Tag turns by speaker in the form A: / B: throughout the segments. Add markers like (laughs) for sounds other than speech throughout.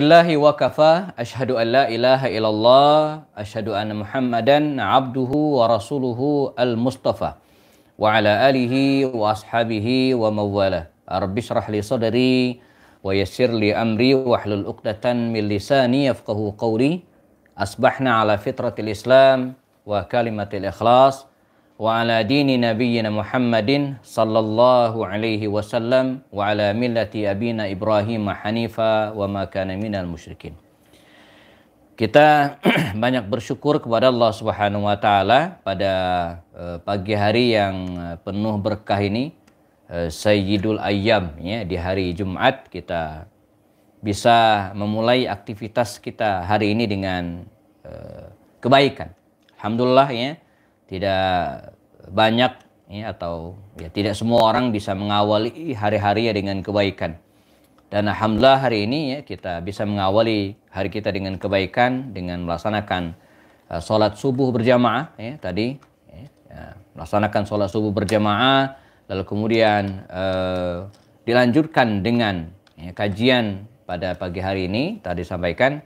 A: الله وكفى أشهد أن لا إله إلا الله أشهد أن محمدا عبده ورسوله المصطفى وعلى آله وأصحابه ومواله رب اشرح لي صدري ويسر لي أمري واحلل عقدة من لساني يفقه قولي أصبحنا على فطرة الإسلام وكلمة الإخلاص wa ala dini nabiyyina Muhammadin sallallahu alaihi wasallam wa ala millati abina Ibrahim hanifa wa ma kana minal musyrikin. Kita (clears throat) banyak bersyukur kepada Allah Subhanahu wa taala pada eh, pagi hari yang eh, penuh berkah ini eh, Sayyidul Ayyam ya di hari Jumat kita bisa memulai aktivitas kita hari ini dengan uh, kebaikan. Alhamdulillah ya tidak banyak ya atau ya tidak semua orang bisa mengawali hari-hari ya dengan kebaikan. Dan alhamdulillah hari ini ya kita bisa mengawali hari kita dengan kebaikan dengan melaksanakan uh, sholat subuh berjamaah ya tadi ya, ya, melaksanakan sholat subuh berjamaah lalu kemudian uh, dilanjutkan dengan ya, kajian pada pagi hari ini tadi sampaikan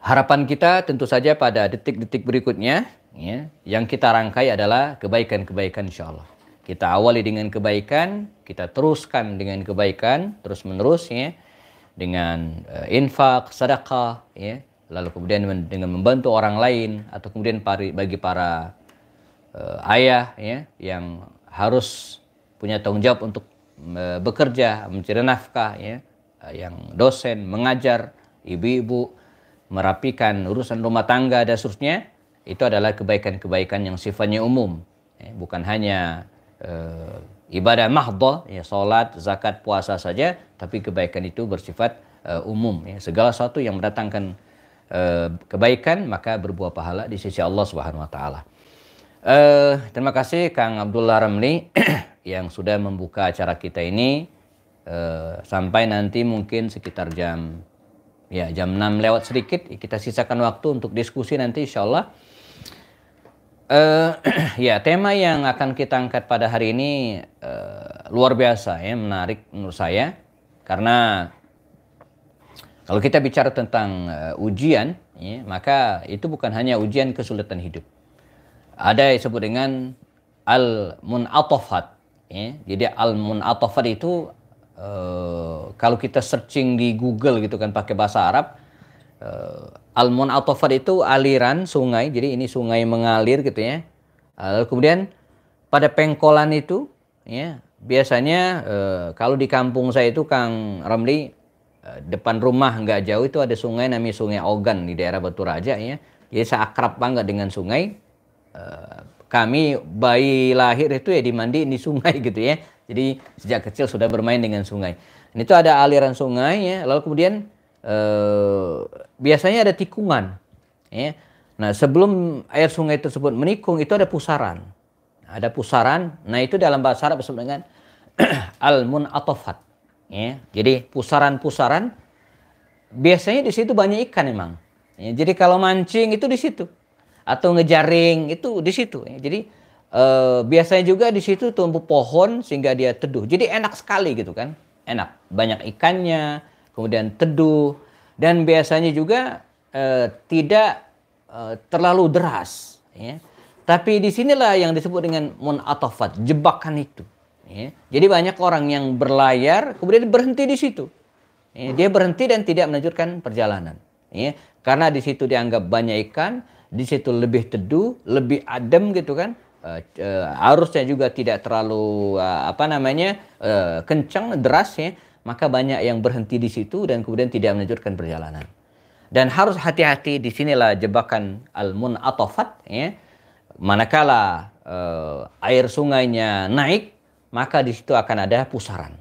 A: harapan kita tentu saja pada detik-detik berikutnya ya, yang kita rangkai adalah kebaikan-kebaikan insya Allah. Kita awali dengan kebaikan, kita teruskan dengan kebaikan, terus menerus ya, dengan uh, infak, sedekah, ya, lalu kemudian dengan membantu orang lain atau kemudian pari, bagi para uh, ayah ya, yang harus punya tanggung jawab untuk uh, bekerja, mencari nafkah, ya, uh, yang dosen, mengajar, ibu-ibu, merapikan urusan rumah tangga dan seterusnya itu adalah kebaikan-kebaikan yang sifatnya umum, eh, bukan hanya eh, ibadah mahdoh, ya, sholat, zakat, puasa saja, tapi kebaikan itu bersifat eh, umum. Ya. Segala sesuatu yang mendatangkan eh, kebaikan maka berbuah pahala di sisi Allah Subhanahu Wa Taala. Uh, terima kasih Kang Abdullah Ramli (clears throat) yang sudah membuka acara kita ini eh, sampai nanti mungkin sekitar jam ya jam 6 lewat sedikit kita sisakan waktu untuk diskusi nanti insya Allah Uh, (clears throat) ya, tema yang akan kita angkat pada hari ini uh, luar biasa ya, menarik menurut saya. Karena kalau kita bicara tentang uh, ujian, ya, maka itu bukan hanya ujian kesulitan hidup. Ada yang disebut dengan al munatofat Ya. Jadi al munatofat itu uh, kalau kita searching di Google gitu kan pakai bahasa Arab, Eh, Almon Atofar itu aliran sungai, jadi ini sungai mengalir gitu ya. Eh, lalu kemudian pada pengkolan itu ya biasanya uh, kalau di kampung saya itu Kang Ramli uh, depan rumah nggak jauh itu ada sungai namanya Sungai Ogan di daerah Batu Raja ya. Jadi saya akrab banget dengan sungai. Uh, kami bayi lahir itu ya dimandi di sungai (laughs) gitu ya. Jadi sejak kecil sudah bermain dengan sungai. Nah, ini tuh ada aliran sungai ya. Lalu kemudian Eh, biasanya ada tikungan. Ya. Nah sebelum air sungai tersebut menikung itu ada pusaran. Ada pusaran. Nah itu dalam bahasa Arab disebut dengan (clears throat) al-munatofat. Ya. Jadi pusaran-pusaran biasanya di situ banyak ikan memang, Ya, jadi kalau mancing itu di situ atau ngejaring itu di situ. Ya. Jadi eh, biasanya juga di situ tumbuh pohon sehingga dia teduh. Jadi enak sekali gitu kan. Enak, banyak ikannya, kemudian teduh, dan biasanya juga eh, tidak eh, terlalu deras. Ya. Tapi disinilah yang disebut dengan munatofat, jebakan itu. Ya. Jadi banyak orang yang berlayar kemudian berhenti di situ. Ya. Dia berhenti dan tidak melanjutkan perjalanan. Ya. Karena di situ dianggap banyak ikan, di situ lebih teduh, lebih adem gitu kan. Uh, eh, uh, arusnya juga tidak terlalu uh, apa namanya uh, kencang deras ya maka banyak yang berhenti di situ dan kemudian tidak melanjutkan perjalanan. Dan harus hati-hati di sinilah jebakan al-mun'atafat ya. Manakala uh, air sungainya naik, maka di situ akan ada pusaran.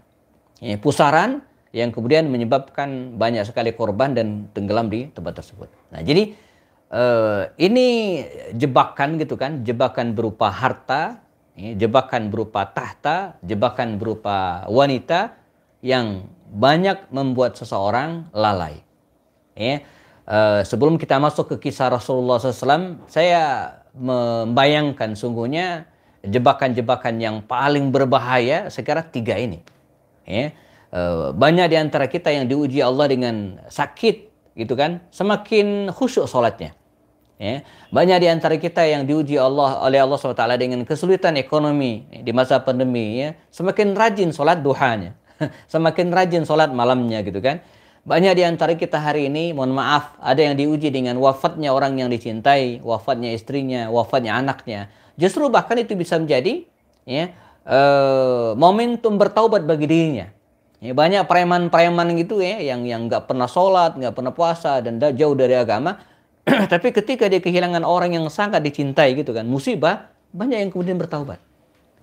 A: Ya, pusaran yang kemudian menyebabkan banyak sekali korban dan tenggelam di tempat tersebut. Nah, jadi uh, ini jebakan gitu kan, jebakan berupa harta, ya, jebakan berupa tahta, jebakan berupa wanita, yang banyak membuat seseorang lalai. Ya. Uh, sebelum kita masuk ke kisah Rasulullah SAW, saya membayangkan sungguhnya jebakan-jebakan yang paling berbahaya sekarang tiga ini. Ya. Uh, banyak di antara kita yang diuji Allah dengan sakit, gitu kan? Semakin khusyuk sholatnya. Ya. Banyak di antara kita yang diuji Allah oleh Allah SWT dengan kesulitan ekonomi di masa pandemi, ya. semakin rajin sholat duhanya. (laughs) semakin rajin sholat malamnya gitu kan. Banyak di antara kita hari ini, mohon maaf, ada yang diuji dengan wafatnya orang yang dicintai, wafatnya istrinya, wafatnya anaknya. Justru bahkan itu bisa menjadi ya uh, momentum bertaubat bagi dirinya. Ya, banyak preman-preman gitu ya yang yang nggak pernah sholat, nggak pernah puasa dan jauh dari agama. (clears throat) Tapi ketika dia kehilangan orang yang sangat dicintai gitu kan, musibah, banyak yang kemudian bertaubat.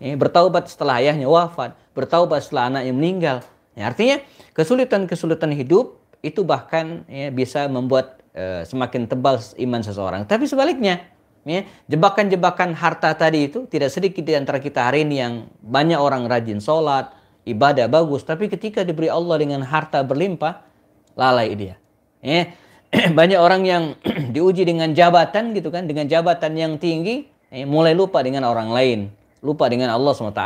A: Ya, bertaubat setelah ayahnya wafat, bertaubat setelah anaknya meninggal. Ya, artinya kesulitan-kesulitan hidup itu bahkan ya, bisa membuat e, semakin tebal iman seseorang. Tapi sebaliknya, jebakan ya, jebakan-jebakan harta tadi itu tidak sedikit di antara kita hari ini yang banyak orang rajin sholat, ibadah bagus, tapi ketika diberi Allah dengan harta berlimpah, lalai dia. Ya, (clears throat) banyak orang yang (clears throat) diuji dengan jabatan gitu kan, dengan jabatan yang tinggi, eh, mulai lupa dengan orang lain, lupa dengan Allah SWT.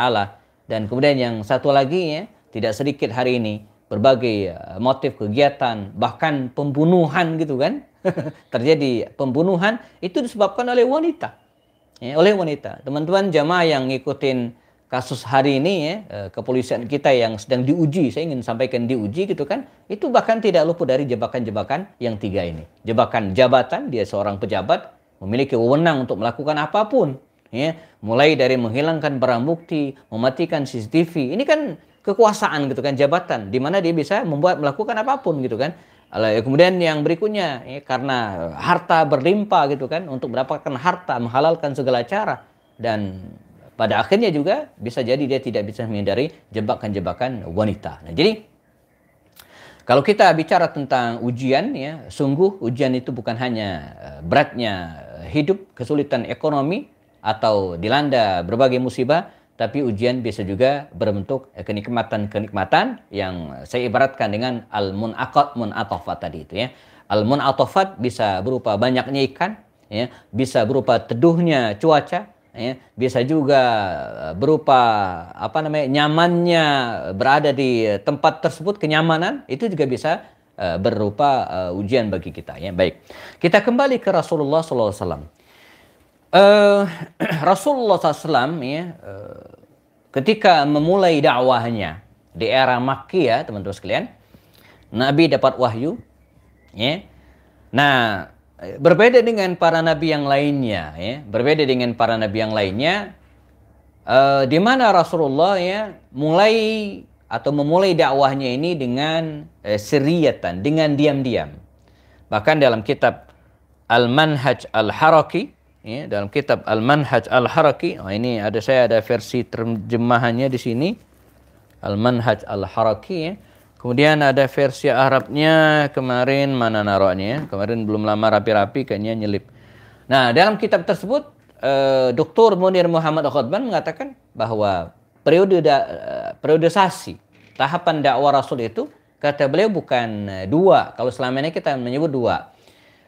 A: Dan kemudian yang satu lagi ya, tidak sedikit hari ini berbagai eh, motif kegiatan bahkan pembunuhan gitu kan (laughs) terjadi pembunuhan itu disebabkan oleh wanita ya, oleh wanita teman-teman jamaah yang ngikutin kasus hari ini ya eh, kepolisian kita yang sedang diuji saya ingin sampaikan diuji gitu kan itu bahkan tidak luput dari jebakan-jebakan yang tiga ini jebakan jabatan dia seorang pejabat memiliki wewenang untuk melakukan apapun ya mulai dari menghilangkan barang bukti mematikan CCTV ini kan kekuasaan gitu kan jabatan di mana dia bisa membuat melakukan apapun gitu kan ya, kemudian yang berikutnya ya, karena harta berlimpah gitu kan untuk mendapatkan harta menghalalkan segala cara dan pada akhirnya juga bisa jadi dia tidak bisa menghindari jebakan-jebakan wanita. Nah, jadi kalau kita bicara tentang ujian ya, sungguh ujian itu bukan hanya eh, beratnya eh, hidup, kesulitan ekonomi, atau dilanda berbagai musibah, tapi ujian bisa juga berbentuk kenikmatan-kenikmatan yang saya ibaratkan dengan al mun munatofat tadi itu ya. Al-munatofat bisa berupa banyaknya ikan, ya, bisa berupa teduhnya cuaca, ya, bisa juga eh, berupa apa namanya nyamannya berada di tempat tersebut kenyamanan itu juga bisa eh, berupa eh, ujian bagi kita ya. Baik. Kita kembali ke Rasulullah SAW uh, (clears throat) Rasulullah SAW ya, uh, ketika memulai dakwahnya di era Makki ya teman-teman sekalian, Nabi dapat wahyu, ya. Nah berbeda dengan para nabi yang lainnya, ya. Berbeda dengan para nabi yang lainnya, uh, di mana Rasulullah ya mulai atau memulai dakwahnya ini dengan uh, seriatan, dengan diam-diam. Bahkan dalam kitab Al-Manhaj Al-Haraki, ya, dalam kitab Al-Manhaj Al-Haraki. Oh, ini ada saya ada versi terjemahannya di sini. Al-Manhaj Al-Haraki ya. Kemudian ada versi Arabnya kemarin mana naruhnya Kemarin belum lama rapi-rapi kayaknya nyelip. Nah, dalam kitab tersebut eh, Dr. Munir Muhammad Khotban mengatakan bahwa periode da, eh, periodisasi tahapan dakwah Rasul itu kata beliau bukan eh, dua. Kalau selama ini kita menyebut dua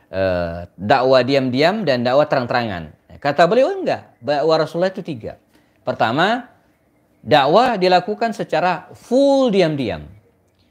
A: Eh, dakwah diam-diam dan dakwah terang-terangan. Kata beliau enggak, dakwah Rasulullah itu tiga. Pertama, dakwah dilakukan secara full diam-diam.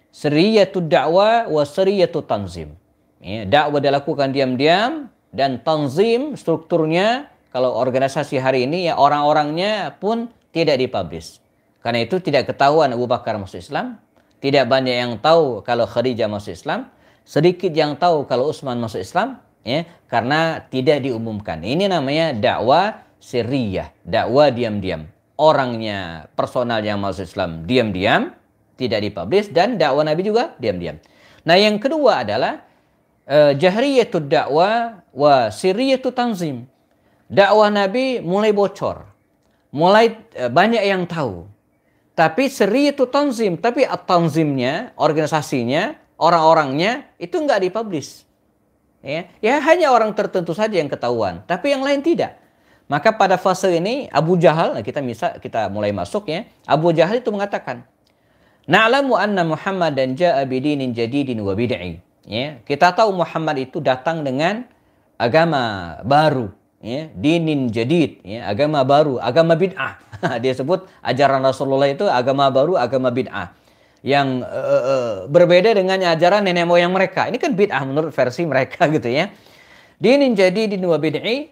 A: Seriyatu dakwah wa seriyatu tanzim. Ya, dakwah dilakukan diam-diam dan tanzim strukturnya kalau organisasi hari ini ya orang-orangnya pun tidak dipublish. Karena itu tidak ketahuan Abu Bakar masuk Islam, tidak banyak yang tahu kalau Khadijah masuk Islam, sedikit yang tahu kalau Utsman masuk Islam ya karena tidak diumumkan. Ini namanya dakwah sirriyah, dakwah diam-diam. Orangnya, personal yang masuk Islam diam-diam, tidak dipublish dan dakwah Nabi juga diam-diam. Nah, yang kedua adalah uh, eh, itu dakwah wa itu tanzim. Dakwah Nabi mulai bocor. Mulai uh, banyak yang tahu. Tapi itu tanzim, tapi at-tanzimnya, organisasinya orang-orangnya itu nggak dipublish. Ya, ya hanya orang tertentu saja yang ketahuan, tapi yang lain tidak. Maka pada fase ini Abu Jahal, nah kita bisa kita mulai masuk ya. Abu Jahal itu mengatakan, Na'lamu anna Muhammad dan ja'a bidinin jadidin wa bid'i. Ya, kita tahu Muhammad itu datang dengan agama baru, ya, dinin jadid, ya, agama baru, agama bid'ah. (laughs) Dia sebut ajaran Rasulullah itu agama baru, agama bid'ah yang uh, uh, berbeda dengan ajaran nenek moyang mereka. Ini kan bid'ah menurut versi mereka (laughs) gitu ya. Dinin jadi din wa bid'i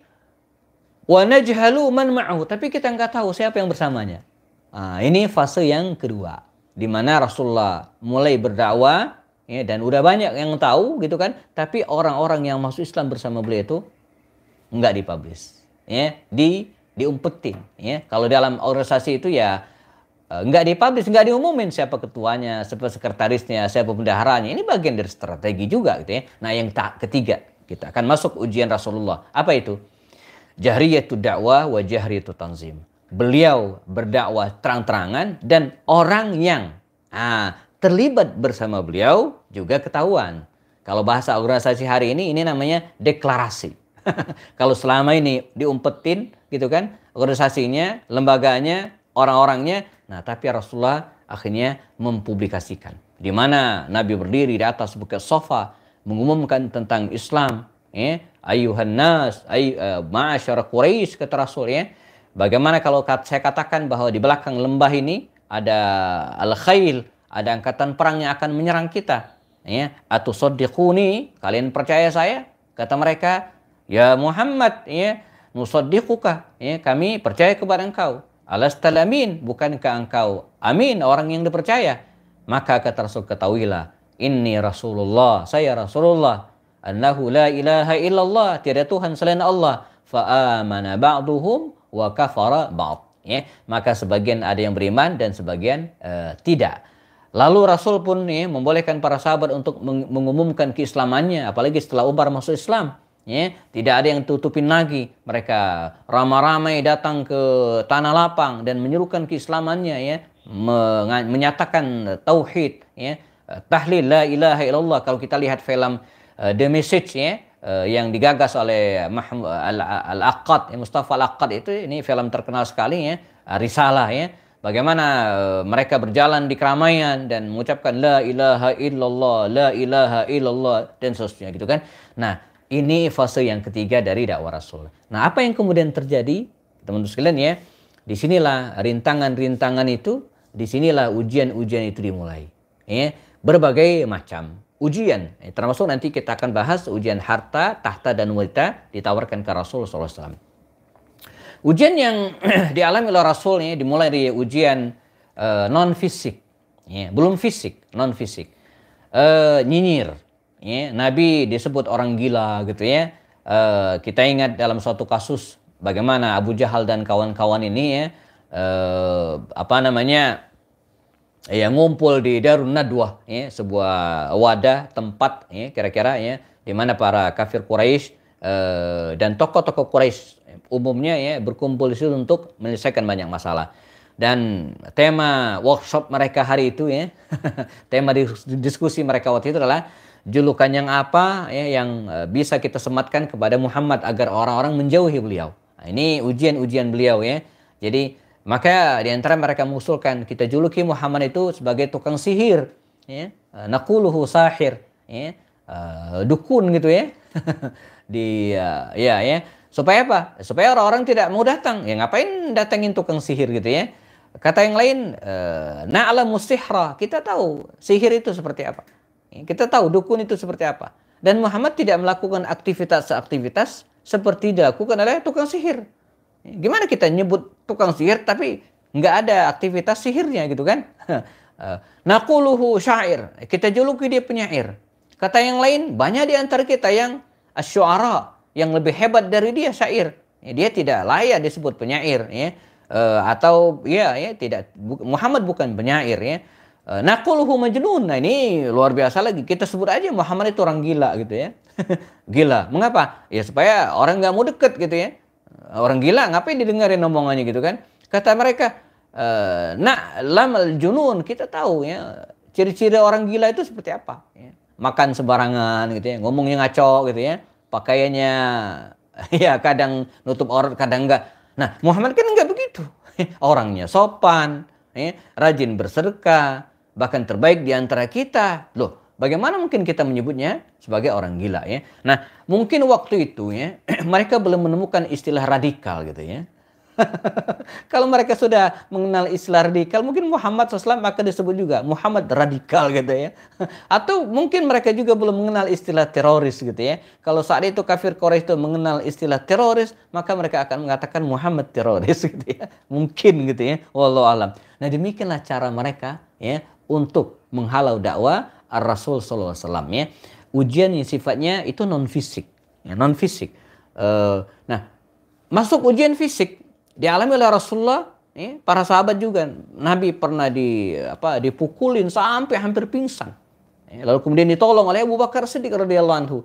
A: wa najhalu man ma'ahu. Tapi kita nggak tahu siapa yang bersamanya. Nah, ini fase yang kedua di mana Rasulullah mulai berdakwah ya, dan udah banyak yang tahu gitu kan tapi orang-orang yang masuk Islam bersama beliau itu nggak dipublish ya di diumpetin ya kalau dalam organisasi itu ya Eh, nggak dipublish, nggak diumumin siapa ketuanya, siapa sekretarisnya, siapa pendaharanya Ini bagian dari strategi juga gitu ya. Nah yang tak ketiga, kita akan masuk ujian Rasulullah. Apa itu? Jahriyatu dakwah wa jahriyatu tanzim. Beliau berdakwah terang-terangan dan orang yang ah, terlibat bersama beliau juga ketahuan. Kalau bahasa organisasi hari ini, ini namanya deklarasi. (laughs) Kalau selama ini diumpetin gitu kan, organisasinya, lembaganya, orang-orangnya, Nah, tapi Rasulullah akhirnya mempublikasikan. Di mana Nabi berdiri di atas bukit sofa mengumumkan tentang Islam. Ya, ayuhan nas, ay, uh, ma'asyara Quraisy kata Rasul ya. Bagaimana kalau saya katakan bahwa di belakang lembah ini ada al-khail, ada angkatan perang yang akan menyerang kita. Ya, atau sodikuni, kalian percaya saya? Kata mereka, ya Muhammad, ya, nusodikuka, ya, kami percaya kepada engkau. Alastal amin, bukankah engkau amin orang yang dipercaya? Maka kata Rasul ketahuilah, ini Rasulullah, saya Rasulullah. Annahu la ilaha illallah, tiada Tuhan selain Allah. Fa'amana ba'duhum wa kafara ba'd. Ya, maka sebagian ada yang beriman dan sebagian uh, tidak. Lalu Rasul pun ya, membolehkan para sahabat untuk mengumumkan keislamannya, apalagi setelah Umar masuk Islam. Ya, tidak ada yang tutupin lagi. Mereka ramai-ramai datang ke tanah lapang dan menyerukan keislamannya ya, menyatakan tauhid ya, tahlil la ilaha illallah kalau kita lihat film uh, The Message ya, uh, yang digagas oleh Mahmud Al-Aqad, ya, Mustafa Al-Aqad itu ini film terkenal sekali ya, eh, risalah ya. Bagaimana uh, mereka berjalan di keramaian dan mengucapkan la ilaha illallah, la ilaha illallah dan seterusnya gitu kan. Nah, ini fase yang ketiga dari dakwah Rasul. Nah, apa yang kemudian terjadi? Teman-teman sekalian ya, disinilah rintangan-rintangan itu, disinilah ujian-ujian itu dimulai. Ya, berbagai macam ujian. Eh, termasuk nanti kita akan bahas ujian harta, tahta, dan wanita ditawarkan ke Rasul SAW. Ujian yang (clears throat) dialami oleh Rasul ini dimulai dari ujian uh, non fisik, ya, belum fisik, non fisik, uh, nyinyir, ya Nabi disebut orang gila gitu ya uh, kita ingat dalam suatu kasus bagaimana Abu Jahal dan kawan-kawan ini ya uh, apa namanya ya ngumpul di Darun Nadwah ya sebuah wadah tempat ya kira-kira ya di mana para kafir Quraisy uh, dan tokoh-tokoh Quraisy umumnya ya berkumpul di situ untuk menyelesaikan banyak masalah dan tema workshop mereka hari itu ya (laughs) tema diskusi mereka waktu itu adalah julukan yang apa ya yang eh, bisa kita sematkan kepada Muhammad agar orang-orang menjauhi beliau. Nah, ini ujian-ujian beliau ya. Jadi maka di antara mereka mengusulkan kita juluki Muhammad itu sebagai tukang sihir ya. Eh, nakuluhu sahir ya. Uh, dukun gitu ya. (laughs) di uh, ya ya. Supaya apa? Supaya orang-orang tidak mau datang. Ya ngapain datangin tukang sihir gitu ya? Kata yang lain, uh, na'lamu sihra. Kita tahu sihir itu seperti apa. Iya, kita tahu dukun itu seperti apa. Dan Muhammad tidak melakukan aktivitas-aktivitas seperti dilakukan oleh tukang sihir. Iya, gimana kita nyebut tukang sihir tapi nggak ada aktivitas sihirnya gitu kan? (laughs) Eh, Nakuluhu syair. Kita juluki dia penyair. Kata yang lain, banyak di antara kita yang asyuara, yang lebih hebat dari dia syair. Iya, dia tidak layak disebut penyair. Ya. Uh, atau ya ya tidak Muhammad bukan penyair ya Eh, Nakuluhu majnun. Nah ini luar biasa lagi. Kita sebut aja Muhammad itu orang gila gitu ya. (laughs) gila. Mengapa? Ya supaya orang nggak mau deket gitu ya. Eh, orang gila ngapain didengarin omongannya gitu kan. Kata mereka, nah lamal junun. Kita tahu ya ciri-ciri orang gila itu seperti apa. Ya. Makan sembarangan gitu ya. Ngomongnya ngaco gitu ya. Pakaiannya (laughs) ya kadang nutup orang kadang enggak. Nah Muhammad kan enggak begitu. (laughs) Orangnya sopan, ya, rajin berserka bahkan terbaik di antara kita. Loh, bagaimana mungkin kita menyebutnya sebagai orang gila ya? Nah, mungkin waktu itu ya (clears throat) mereka belum menemukan istilah radikal gitu ya. (laughs) Kalau mereka sudah mengenal istilah radikal, mungkin Muhammad SAW maka disebut juga Muhammad radikal gitu ya. (laughs) Atau mungkin mereka juga belum mengenal istilah teroris gitu ya. Kalau saat itu kafir Quraisy itu mengenal istilah teroris, maka mereka akan mengatakan Muhammad teroris (laughs) gitu ya. Mungkin gitu ya, wallahualam Nah demikianlah cara mereka ya untuk menghalau dakwah Rasul Sallallahu ya. Ujian yang sifatnya itu non fisik, ya, non fisik. Uh, eh, nah, masuk ujian fisik dialami oleh Rasulullah, ya, para sahabat juga. Nabi pernah di apa dipukulin sampai hampir pingsan. Ya, lalu kemudian ditolong oleh Abu Bakar Siddiq radhiyallahu anhu.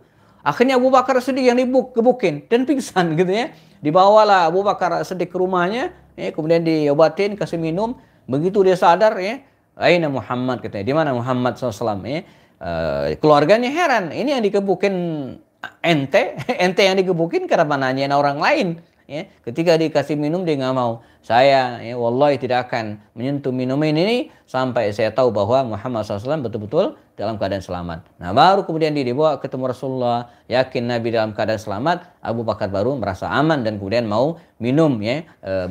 A: Akhirnya Abu Bakar Siddiq yang dibuk kebukin dan pingsan (laughs) gitu ya. Dibawalah Abu Bakar Siddiq ke rumahnya, ya, kemudian diobatin, kasih minum. Begitu dia sadar ya, Aina Muhammad katanya. Di mana Muhammad SAW? Ya? Uh, keluarganya heran. Ini yang dikebukin ente, (laughs) ente yang dikebukin karena nanyain orang lain. Ya, ketika dikasih minum dia nggak mau. Saya, ya, wallahi tidak akan menyentuh minuman ini sampai saya tahu bahwa Muhammad SAW betul-betul dalam keadaan selamat. Nah, baru kemudian dia dibawa ketemu Rasulullah, yakin Nabi dalam keadaan selamat, Abu Bakar baru merasa aman dan kemudian mau minum ya, e,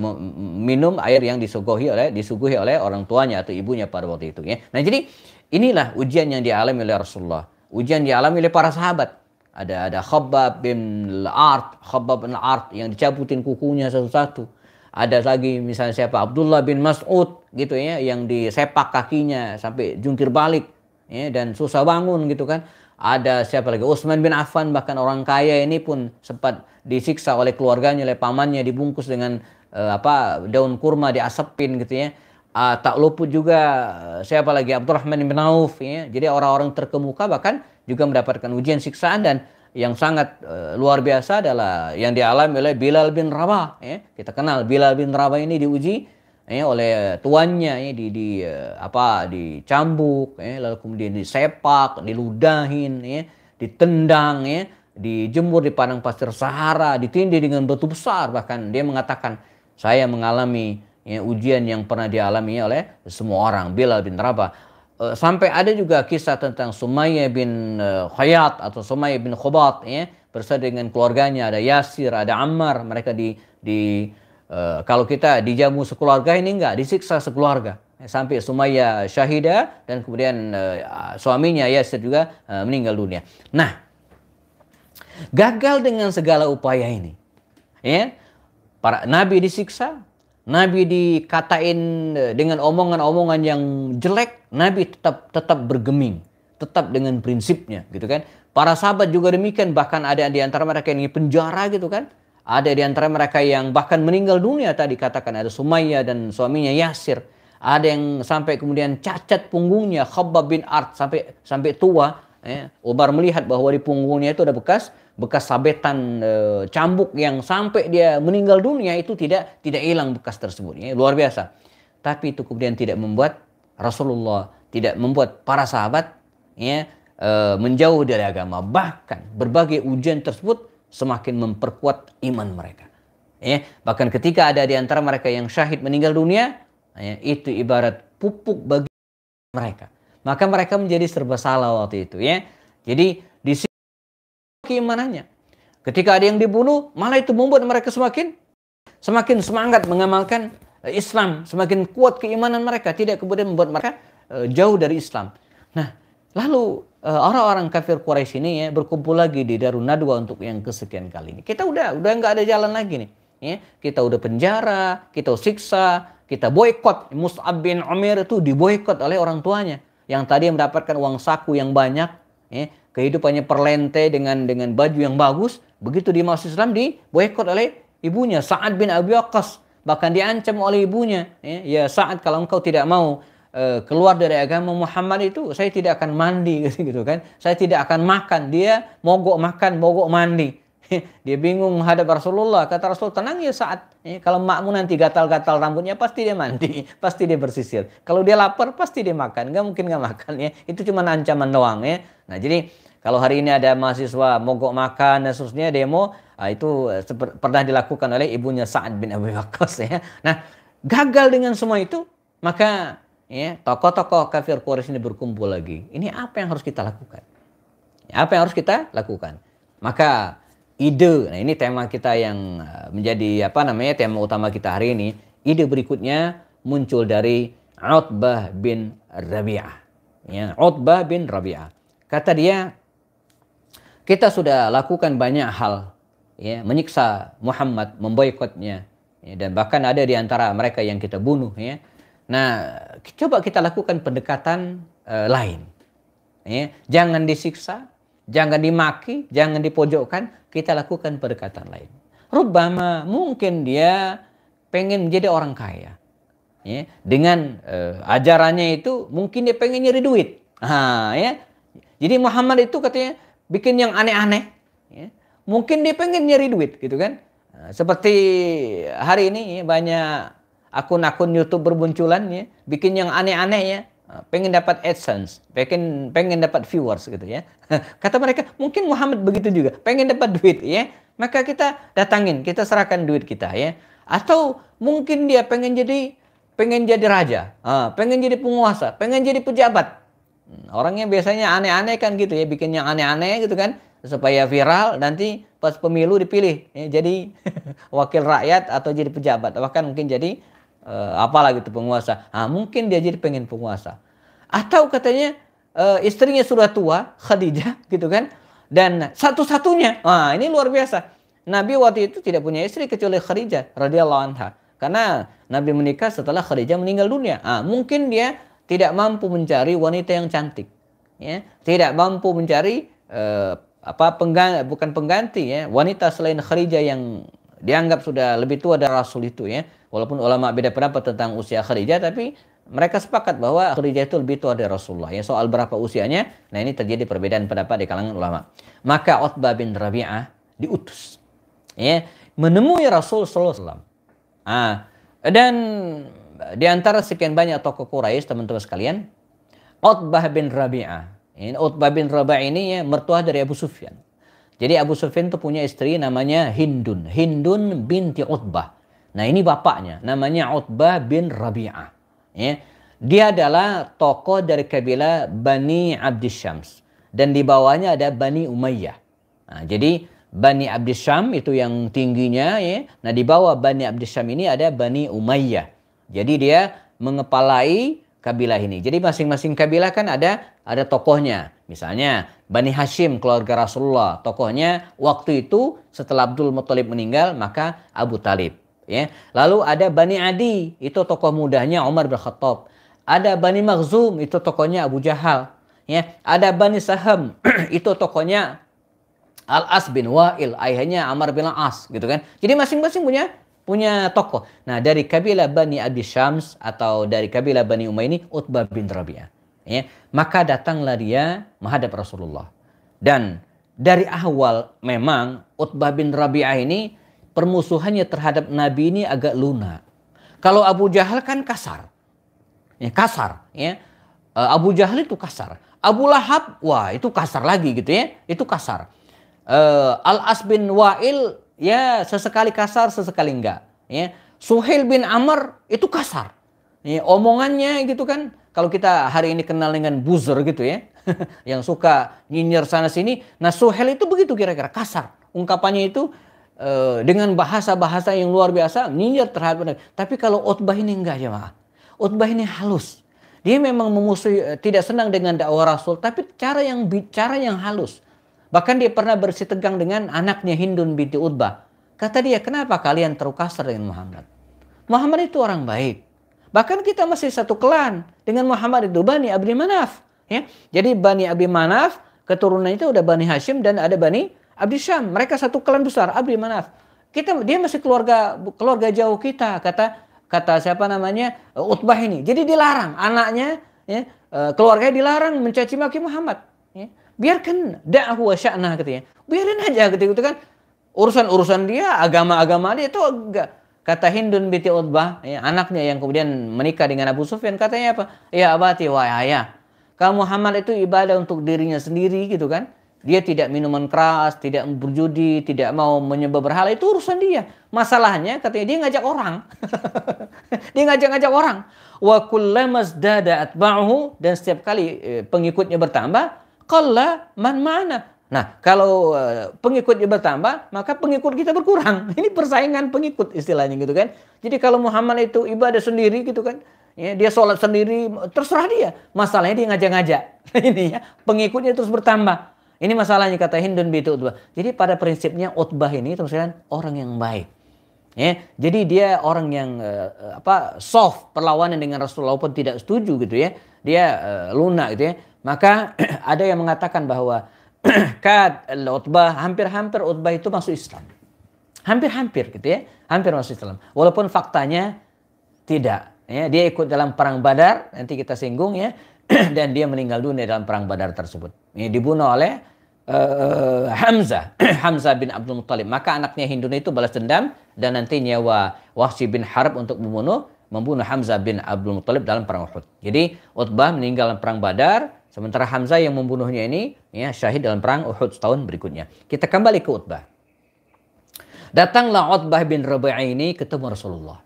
A: minum air yang disuguhi oleh disuguhi oleh orang tuanya atau ibunya pada waktu itu ya. Nah, jadi inilah ujian yang dialami oleh Rasulullah, ujian dialami oleh para sahabat. Ada ada Khabbab bin Al-Art, Khabbab bin Al-Art yang dicabutin kukunya satu-satu ada lagi misalnya siapa Abdullah bin Mas'ud gitu ya yang disepak kakinya sampai jungkir balik ya, dan susah bangun gitu kan. Ada siapa lagi? Utsman bin Affan bahkan orang kaya ini pun sempat disiksa oleh keluarganya, oleh pamannya dibungkus dengan uh, apa daun kurma diasepin gitu ya. Uh, tak luput juga eh, siapa lagi Abdurrahman bin Auf ya. Jadi orang-orang terkemuka bahkan juga mendapatkan ujian siksaan dan yang sangat uh, luar biasa adalah yang dialami oleh Bilal bin Rabah ya. Kita kenal Bilal bin Rabah ini diuji eh, oleh tuannya eh, di di eh, apa dicambuk eh, lalu kemudian disepak diludahin ya ditendang ya dijemur di padang pasir Sahara ditindih dengan batu besar bahkan dia mengatakan saya mengalami ya, ujian yang pernah dialami oleh semua orang Bilal bin Rabah e, sampai ada juga kisah tentang Sumayyah bin Khayyat atau Sumayyah bin Khobat ya bersama dengan keluarganya ada Yasir ada Ammar mereka di di Eh, kalau kita dijamu sekeluarga ini enggak, disiksa sekeluarga. Sampai sumaya syahida dan kemudian e, suaminya Yasir juga e, meninggal dunia. Nah, gagal dengan segala upaya ini. Ya, para nabi disiksa, nabi dikatain dengan omongan-omongan yang jelek, nabi tetap tetap bergeming, tetap dengan prinsipnya gitu kan. Para sahabat juga demikian, bahkan ada di antara mereka yang penjara gitu kan. Ada di antara mereka yang bahkan meninggal dunia tadi katakan ada sumaya dan suaminya Yasir. Ada yang sampai kemudian cacat punggungnya Khabbab bin Art sampai sampai tua. Ya. Umar melihat bahwa di punggungnya itu ada bekas bekas sabetan e, cambuk yang sampai dia meninggal dunia itu tidak tidak hilang bekas tersebut. Ya. Luar biasa. Tapi itu kemudian tidak membuat Rasulullah tidak membuat para sahabat ya e, menjauh dari agama. Bahkan berbagai ujian tersebut semakin memperkuat iman mereka. Ya, bahkan ketika ada di antara mereka yang syahid meninggal dunia, ya, itu ibarat pupuk bagi mereka. Maka mereka menjadi serba salah waktu itu ya. Jadi di sini keimanannya. Ketika ada yang dibunuh, malah itu membuat mereka semakin semakin semangat mengamalkan eh, Islam, semakin kuat keimanan mereka, tidak kemudian membuat mereka eh, jauh dari Islam. Nah, lalu Eh, orang-orang kafir Quraisy ini ya berkumpul lagi di Darun Nadwa untuk yang kesekian kali ini. Kita udah udah nggak ada jalan lagi nih. Ya, kita udah penjara, kita siksa, kita boykot. Mus'ab bin Umar itu diboykot oleh orang tuanya yang tadi mendapatkan uang saku yang banyak, ya, kehidupannya perlente dengan dengan baju yang bagus, begitu di masuk Islam diboykot oleh ibunya Sa'ad bin Abi Waqqas bahkan diancam oleh ibunya ya, ya Sa'ad kalau engkau tidak mau Eh, keluar dari agama Muhammad itu saya tidak akan mandi (laughs) gitu kan saya tidak akan makan dia mogok makan mogok mandi (laughs) dia bingung menghadap Rasulullah kata Rasul tenang ya saat kalau makmu nanti gatal-gatal rambutnya pasti dia mandi (laughs) pasti dia bersisir kalau dia lapar pasti dia makan nggak mungkin nggak makan ya itu cuma ancaman doang ya nah jadi kalau hari ini ada mahasiswa mogok makan dan seterusnya demo ah, itu eh, pernah dilakukan oleh ibunya Sa'ad bin Abi Waqqas ya nah gagal dengan semua itu maka ya tokoh-tokoh kafir Quraisy ini berkumpul lagi. Ini apa yang harus kita lakukan? Ya, apa yang harus kita lakukan? Maka ide, nah ini tema kita yang eh, menjadi apa namanya tema utama kita hari ini. Ide berikutnya muncul dari Utbah bin Rabi'ah. Ya, Utbah bin Rabi'ah. Kata dia, kita sudah lakukan banyak hal, ya, menyiksa Muhammad, memboikotnya, ya, dan bahkan ada di antara mereka yang kita bunuh, ya Nah, coba kita lakukan pendekatan uh, lain. Ya, jangan disiksa, jangan dimaki, jangan dipojokkan. Kita lakukan pendekatan lain. Rubama mungkin dia pengen menjadi orang kaya. Ya, dengan uh, ajarannya itu mungkin dia pengen nyari duit. Ha, ya. Jadi Muhammad itu katanya bikin yang aneh-aneh. Ya. Mungkin dia pengen nyari duit gitu kan. Nah, seperti hari ini ya, banyak akun-akun YouTube berbunculan ya, bikin yang aneh-aneh ya, ah, pengen dapat AdSense, pengen pengen dapat viewers gitu ya. (laughs) Kata mereka, mungkin Muhammad begitu juga, pengen dapat duit ya. Maka kita datangin, kita serahkan duit kita ya. Atau mungkin dia pengen jadi pengen jadi raja, ah, pengen jadi penguasa, pengen jadi pejabat. Hmm, orangnya biasanya aneh-aneh kan gitu ya, bikin yang aneh-aneh gitu kan supaya viral nanti pas pemilu dipilih ya, jadi (laughs) wakil rakyat atau jadi pejabat bahkan mungkin jadi uh, apalah gitu penguasa. Nah, mungkin dia jadi pengen penguasa. Atau katanya uh, istrinya sudah tua, Khadijah gitu kan. Dan satu-satunya, nah ini luar biasa. Nabi waktu itu tidak punya istri kecuali Khadijah radhiyallahu anha. Karena Nabi menikah setelah Khadijah meninggal dunia. Nah, mungkin dia tidak mampu mencari wanita yang cantik, ya. Tidak mampu mencari uh, apa pengganti bukan pengganti ya, wanita selain Khadijah yang dianggap sudah lebih tua dari Rasul itu ya. Walaupun ulama beda pendapat tentang usia Khadijah tapi mereka sepakat bahwa Khadijah itu lebih tua dari Rasulullah. Ya soal berapa usianya, nah ini terjadi perbedaan pendapat di kalangan ulama. Maka Utbah bin Rabi'ah diutus ya menemui Rasul sallallahu alaihi wasallam. Ah, dan di antara sekian banyak tokoh Quraisy teman-teman sekalian, Utbah bin Rabi'ah. Ini Utbah bin Rabi'ah ini ya mertua dari Abu Sufyan. Jadi Abu Sufyan itu punya istri namanya Hindun. Hindun binti Utbah. Nah ini bapaknya, namanya Utbah bin Rabi'ah. Ya. Dia adalah tokoh dari kabilah Bani Syams. Dan di bawahnya ada Bani Umayyah. Nah, jadi Bani Abdisyam itu yang tingginya ya. Nah di bawah Bani Abdisyam ini ada Bani Umayyah. Jadi dia mengepalai kabilah ini. Jadi masing-masing kabilah kan ada ada tokohnya. Misalnya Bani Hashim keluarga Rasulullah, tokohnya waktu itu setelah Abdul Muthalib meninggal maka Abu Talib. Ya. Lalu ada Bani Adi, itu tokoh mudahnya Umar bin Khattab. Ada Bani Makhzum, itu tokohnya Abu Jahal. Ya. Ada Bani Saham, (clears throat) itu tokohnya Al-As bin Wa'il, ayahnya Amr bin Al-As gitu kan. Jadi masing-masing punya punya tokoh. Nah, dari kabilah Bani Abi Syams atau dari kabilah Bani Umay ini Utbah bin Rabi'ah. Ya, maka datanglah dia menghadap Rasulullah. Dan dari awal memang Utbah bin Rabi'ah ini permusuhannya terhadap Nabi ini agak lunak. Kalau Abu Jahal kan kasar. Ya, kasar, ya. Eh, Abu Jahal itu kasar. Abu Lahab, wah itu kasar lagi gitu ya. Itu kasar. Uh, Al-As bin Wa'il Ya, sesekali kasar, sesekali enggak. Ya. Suhail bin Amr itu kasar. Ya, omongannya gitu kan. Kalau kita hari ini kenal dengan buzzer gitu ya. (laughs) yang suka nyinyir sana sini. Nah Suhail itu begitu kira-kira kasar. Ungkapannya itu eh, dengan bahasa-bahasa yang luar biasa nyinyir terhadap. Tapi kalau Utbah ini enggak jemaah. Utbah ini halus. Dia memang memusuhi, eh, tidak senang dengan dakwah Rasul, tapi cara yang bicara yang halus. Bahkan dia pernah bersitegang dengan anaknya Hindun binti Utbah. Kata dia, kenapa kalian terlalu kasar dengan Muhammad? Muhammad itu orang baik. Bahkan kita masih satu klan dengan Muhammad itu Bani Abdi Manaf. Ya. Jadi Bani Abdi Manaf keturunan itu udah Bani Hashim dan ada Bani Abdi Syam. Mereka satu klan besar Abdi Manaf. Kita dia masih keluarga keluarga jauh kita kata kata siapa namanya eh, Utbah ini. Jadi dilarang anaknya ya, eh, keluarganya dilarang mencaci maki Muhammad. Ya biarkan dakwah wa katanya. Biarin aja ketika itu kan urusan-urusan dia, agama-agama dia itu enggak kata Hindun binti Utbah, ya, anaknya yang kemudian menikah dengan Abu Sufyan, katanya apa? Ya abati wa ya Kamu Muhammad itu ibadah untuk dirinya sendiri gitu kan. Dia tidak minuman keras, tidak berjudi, tidak mau menyebab berhala, itu urusan dia. Masalahnya katanya dia ngajak orang. (laughs) dia ngajak-ngajak orang. Wa kullamazdada atba'uhu dan setiap kali eh, pengikutnya bertambah, qalla man mana. Nah, kalau eh, pengikutnya bertambah, maka pengikut kita berkurang. (laughs) Ini persaingan pengikut istilahnya gitu kan. Jadi kalau Muhammad itu ibadah sendiri gitu kan, ya, dia sholat sendiri, terserah dia. Masalahnya dia ngajak-ngajak. (laughs) ini ya, pengikutnya terus bertambah. Ini masalahnya kata Hindun Bitu Utbah. Jadi pada prinsipnya Utbah ini terus orang yang baik. Ya, jadi dia orang yang eh, apa soft perlawanan dengan Rasulullah pun tidak setuju gitu ya. Dia uh, lunak gitu ya. Maka (clears throat) ada yang mengatakan bahwa (clears throat) kad Utbah hampir-hampir Utbah itu masuk Islam. Hampir-hampir gitu ya, hampir masuk Islam. Walaupun faktanya tidak. Ya, dia ikut dalam perang Badar, nanti kita singgung ya, (clears throat) dan dia meninggal dunia dalam perang Badar tersebut. Ya, dibunuh oleh uh, Hamzah, Hamzah bin Abdul Muthalib. Maka anaknya Hindun itu balas dendam dan nanti nyawa Wahsy bin Harb untuk membunuh membunuh Hamzah bin Abdul Muthalib dalam perang Uhud. Jadi Utbah meninggal dalam perang Badar, Sementara Hamzah yang membunuhnya ini ya syahid dalam perang Uhud setahun berikutnya. Kita kembali ke Utbah. Datanglah Utbah bin Rabi'i ini ketemu Rasulullah.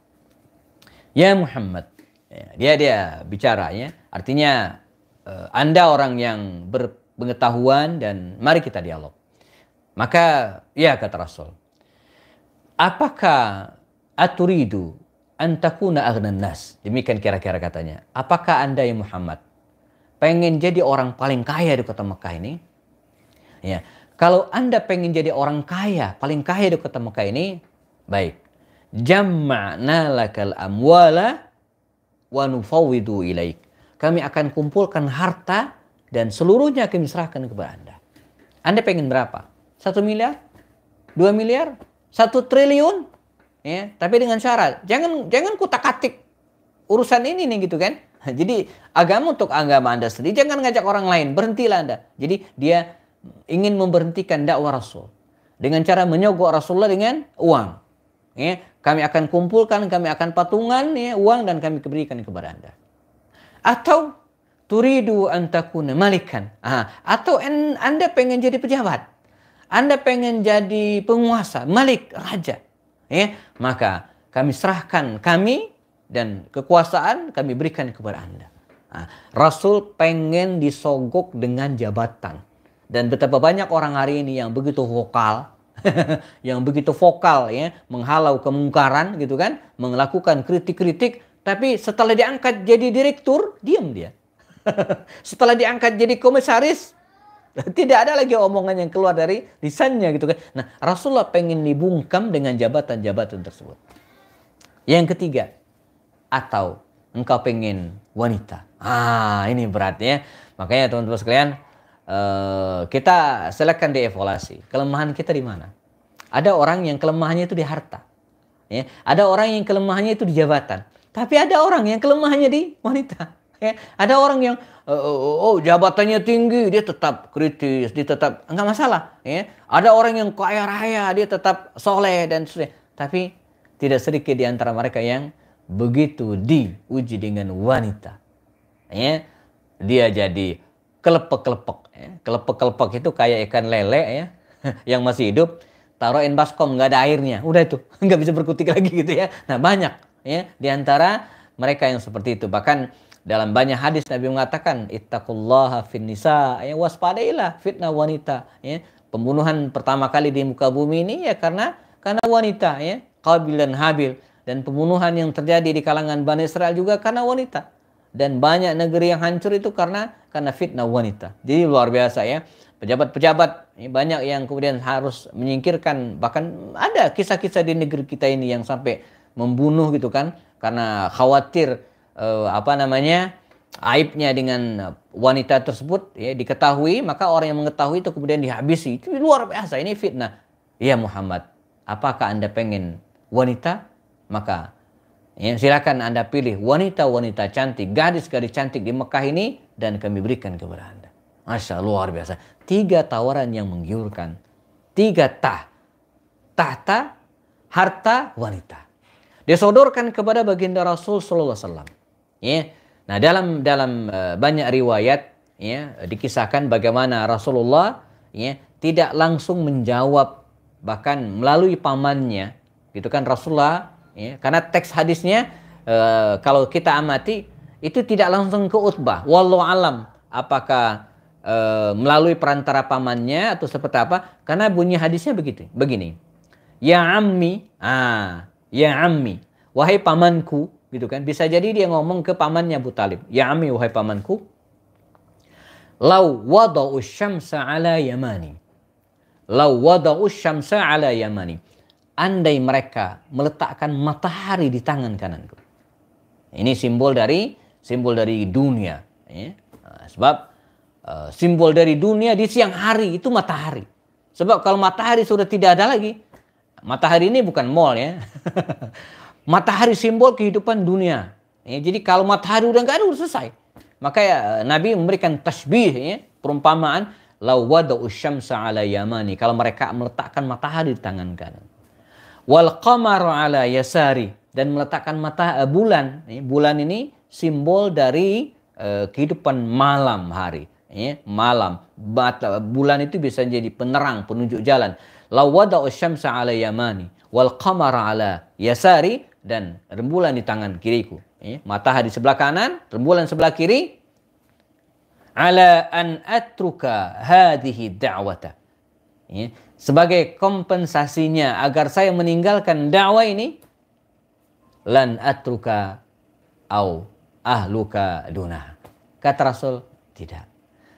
A: Ya Muhammad. Ya, dia dia bicara ya. Artinya eh, Anda orang yang berpengetahuan dan mari kita dialog. Maka ya kata Rasul. Apakah aturidu antakuna aghnan nas? Demikian kira-kira katanya. Apakah Anda ya Muhammad pengen jadi orang paling kaya di kota Mekah ini, ya kalau Anda pengen jadi orang kaya, paling kaya di kota Mekah ini, baik. Jamma'na lakal amwala wa nufawidu ilaik. Kami akan kumpulkan harta dan seluruhnya kami serahkan kepada Anda. Anda pengen berapa? Satu miliar? Dua miliar? Satu triliun? Ya, tapi dengan syarat, jangan jangan kutak-atik urusan ini nih gitu kan. (laughs) Jadi agama untuk agama Anda sendiri. Jangan ngajak orang lain. Berhentilah Anda. Jadi dia ingin memberhentikan dakwah Rasul. Dengan cara menyogok Rasulullah dengan uang. Ya, kami akan kumpulkan, kami akan patungan ya, uang dan kami berikan kepada Anda. Atau turidu antakuna malikan. Aha. atau en, Anda pengen jadi pejabat. Anda pengen jadi penguasa, malik, raja. Ya, maka kami serahkan kami dan kekuasaan kami berikan kepada Anda. Nah, Rasul pengen disogok dengan jabatan. Dan betapa banyak orang hari ini yang begitu vokal, (laughs) yang begitu vokal ya, menghalau kemungkaran gitu kan, melakukan kritik-kritik, tapi setelah diangkat jadi direktur, diam dia. (laughs) setelah diangkat jadi komisaris, (laughs) tidak ada lagi omongan yang keluar dari lisannya gitu kan. Nah, Rasulullah pengen dibungkam dengan jabatan-jabatan tersebut. Yang ketiga, atau engkau pengen wanita. Ah, ini beratnya. Makanya teman-teman sekalian, uh, kita silakan dievaluasi. Kelemahan kita di mana? Ada orang yang kelemahannya itu di harta. Ya, ada orang yang kelemahannya itu di jabatan. Tapi ada orang yang kelemahannya di wanita. Ya, ada orang yang oh, oh, oh, oh jabatannya tinggi dia tetap kritis, dia tetap enggak masalah. Ya. Ada orang yang kaya raya dia tetap soleh dan sebagainya. Tapi tidak sedikit di antara mereka yang begitu diuji dengan wanita ya dia jadi kelepek-kelepek ya. kelepek-kelepek itu kayak ikan lele ya (laughs) yang masih hidup taruhin baskom nggak ada airnya udah itu (laughs) nggak bisa berkutik lagi gitu ya nah banyak ya diantara mereka yang seperti itu bahkan dalam banyak hadis Nabi mengatakan ittaqullaha fin nisa ya waspadailah fitnah wanita ya pembunuhan pertama kali di muka bumi ini ya karena karena wanita ya kabilan habil dan pembunuhan yang terjadi di kalangan Bani Israel juga karena wanita dan banyak negeri yang hancur itu karena karena fitnah wanita. Jadi luar biasa ya. Pejabat-pejabat ya, banyak yang kemudian harus menyingkirkan bahkan ada kisah-kisah di negeri kita ini yang sampai membunuh gitu kan karena khawatir eh, apa namanya aibnya dengan wanita tersebut ya diketahui maka orang yang mengetahui itu kemudian dihabisi itu luar biasa ini fitnah ya Muhammad apakah anda pengen wanita maka ya, silakan Anda pilih wanita-wanita cantik, gadis-gadis cantik di Mekah ini dan kami berikan kepada Anda. Masya Allah, luar biasa. Tiga tawaran yang menggiurkan. Tiga tah. Tahta, harta, wanita. Disodorkan kepada baginda Rasul Sallallahu Alaihi Ya. Nah dalam dalam e, banyak riwayat ya dikisahkan bagaimana Rasulullah ya tidak langsung menjawab bahkan melalui pamannya gitu kan Rasulullah Ya, karena teks hadisnya e, kalau kita amati itu tidak langsung ke Utbah. Wallahu alam apakah e, melalui perantara pamannya atau seperti apa? Karena bunyi hadisnya begitu, begini. Ya ammi, ah, ya ammi, wahai pamanku, gitu kan. Bisa jadi dia ngomong ke pamannya Abu Talib. Ya ammi, wahai pamanku. Lau wada'u syamsa ala yamani. Lau wada'u syamsa ala yamani andai mereka meletakkan matahari di tangan kananku. Ini simbol dari simbol dari dunia. Ya. Nah, sebab eh, simbol dari dunia di siang hari itu matahari. Sebab kalau matahari sudah tidak ada lagi, matahari ini bukan mall ya. (laughs) matahari simbol kehidupan dunia. Ya. jadi kalau matahari udah nggak ada udah selesai. Maka ya, Nabi memberikan tasbih ya, perumpamaan lawadau syamsa ala yamani kalau mereka meletakkan matahari di tangan kanan wal qamaru ala yasari dan meletakkan mata eh, bulan. Bulan ini simbol dari uh, kehidupan malam hari. Ya, malam Bata, eh, bulan itu bisa jadi penerang penunjuk jalan wada usyamsa ala yamani wal qamara ala yasari dan rembulan di tangan kiriku ya, matahari sebelah kanan rembulan sebelah kiri ala an atruka hadhihi da'wata ya, sebagai kompensasinya agar saya meninggalkan dakwah ini lan atruka au ahluka duna kata Rasul tidak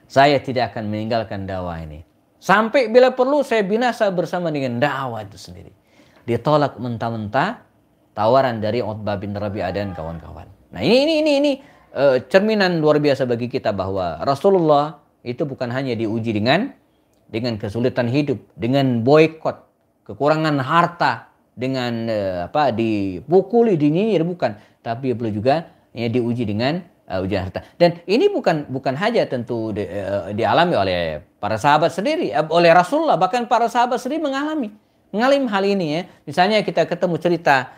A: saya tidak akan meninggalkan dakwah ini sampai bila perlu saya binasa bersama dengan dakwah itu sendiri ditolak mentah-mentah tawaran dari Utbah bin Rabi'ah dan kawan-kawan nah ini ini ini ini eh, cerminan luar biasa bagi kita bahwa Rasulullah itu bukan hanya diuji dengan dengan kesulitan hidup, dengan boykot, kekurangan harta, dengan uh, apa dipukuli, dinyir bukan, tapi perlu juga ya, diuji dengan uh, ujian harta. Dan ini bukan bukan hanya tentu di, uh, dialami oleh para sahabat sendiri, uh, oleh Rasulullah bahkan para sahabat sendiri mengalami mengalami hal ini ya. Misalnya kita ketemu cerita